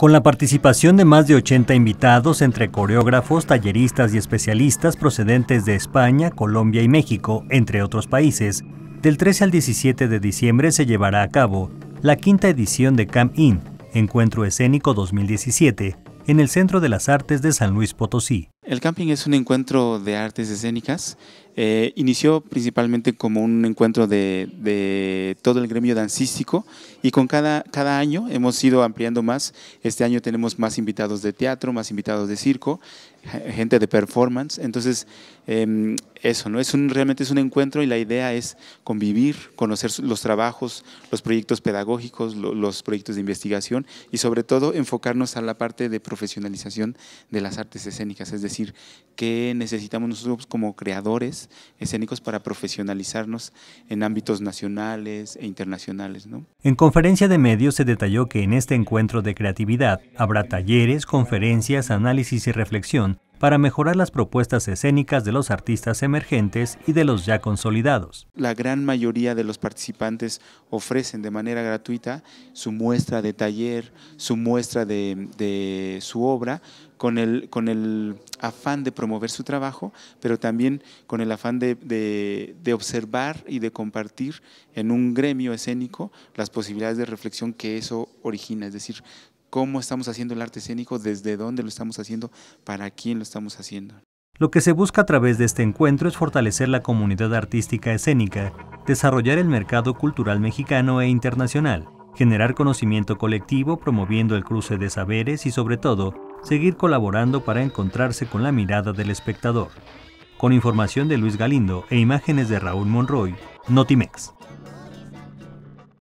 con la participación de más de 80 invitados entre coreógrafos, talleristas y especialistas procedentes de España, Colombia y México, entre otros países. Del 13 al 17 de diciembre se llevará a cabo la quinta edición de Camp In, Encuentro Escénico 2017, en el Centro de las Artes de San Luis Potosí. El camping es un encuentro de artes escénicas eh, inició principalmente como un encuentro de, todo el gremio dancístico y con cada, cada año hemos ido ampliando más. Este año tenemos más invitados de teatro, más invitados de circo, gente de performance. Entonces, em, eso, ¿no? Es un, realmente es un encuentro y la idea es convivir, conocer los trabajos, los proyectos pedagógicos, los proyectos de investigación y sobre todo enfocarnos a la parte de profesionalización de las artes escénicas, es decir, qué necesitamos nosotros como creadores escénicos para profesionalizarnos en ámbitos nacionales e internacionales. En conferencia de medios se detalló que en este encuentro de creatividad habrá talleres, conferencias, análisis y reflexión para mejorar las propuestas escénicas de los artistas emergentes y de los ya consolidados. La gran mayoría de los participantes ofrecen de manera gratuita su muestra de taller, su muestra de, su obra, con el, con el afán de promover su trabajo, pero también con el afán de, de, observar y de compartir en un gremio escénico las posibilidades de reflexión que eso origina, es decir, cómo estamos haciendo el arte escénico, desde dónde lo estamos haciendo, para quién lo estamos haciendo. Lo que se busca a través de este encuentro es fortalecer la comunidad artística escénica, desarrollar el mercado cultural mexicano e internacional, generar conocimiento colectivo promoviendo el cruce de saberes y sobre todo, seguir colaborando para encontrarse con la mirada del espectador. Con información de Luis Galindo e imágenes de Raúl Monroy, Notimex.